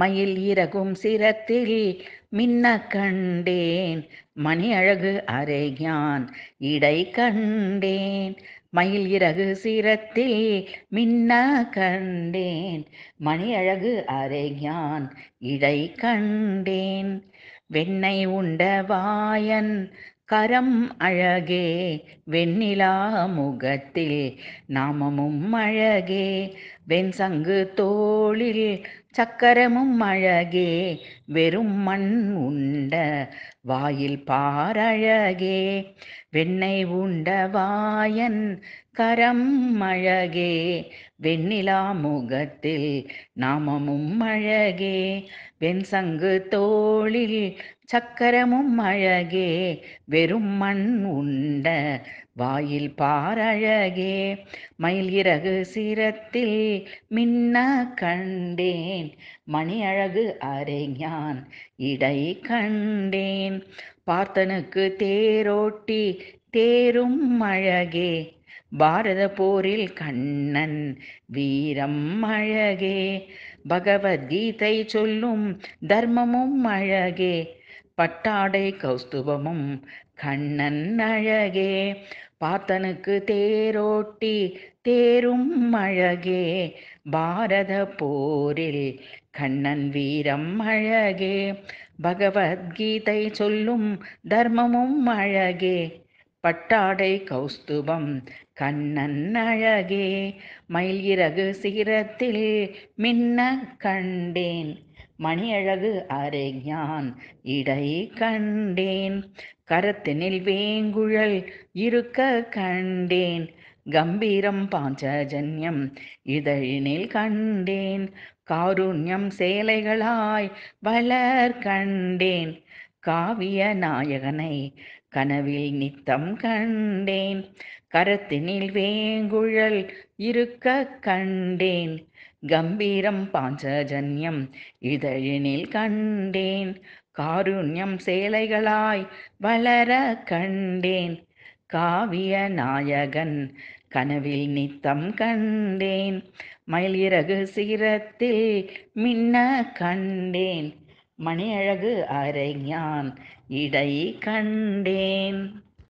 மயில் இறகும் சிரத்தில் மின்ன கண்டேன் மணி அழகு அறையான் இடை கண்டேன் மயில் இறகு சிரத்தில் மின்ன கண்டேன் மணி அழகு அறையான் இடை கண்டேன் வெண்ணை உண்ட வாயன் கரம் அழகே வெண்ணிலா முகத்தில் நாமமும் அழகே வெண் சங்கு தோளில் சக்கரமும் அழகே வெறும் மண் உண்ட வாயில் பாரழகே வெண்ணை உண்ட வாயன் கரம் அழகே வெண்ணிலா முகத்தில் நாமமும் அழகே வெண் சங்கு தோளில் சக்கரமும் அழகே வெறும் மண் உண்ட வாயில் பாரழகே மயில் இறகு சிரத்தில் மின்ன கண்டேன் மணி அழகு அரைஞான் இடை கண்டேன் பார்த்தனுக்கு தேரோட்டி தேரும் அழகே பாரத போரில் கண்ணன் வீரம் அழகே பகவத்கீதை சொல்லும் தர்மமும் அழகே பட்டாடை கௌஸ்துபமும் கண்ணன் அழகே பாத்தனுக்கு தேரோட்டி தேரும் அழகே பாரத போரில் கண்ணன் வீரம் அழகே பகவத்கீதை சொல்லும் தர்மமும் அழகே பட்டாடை கௌஸ்துபம் கண்ணன் அழகே மயில் இறகு சிகரத்தில் மின்ன கண்டேன் மணியழகு அரையான் இடை கண்டேன் கரத்தினில் வேங்குழல் இருக்க கண்டேன் கம்பீரம் பாஞ்சஜன்யம் இதழினில் கண்டேன் காருண்யம் சேலைகளாய் வளர் கண்டேன் காவிய நாயகனை கனவில் நித்தம் கண்டேன் கரத்தினில் வேங்குழல் இருக்க கண்டேன் கம்பீரம் பாஞ்சஜன்யம் இதழினில் கண்டேன் காருண்யம் சேலைகளாய் வளர கண்டேன் காவிய நாயகன் கனவில் நித்தம் கண்டேன் மயிலிறகு சீரத்தில் மின்ன கண்டேன் மணியழகு அரைஞான் இடை கண்டேன்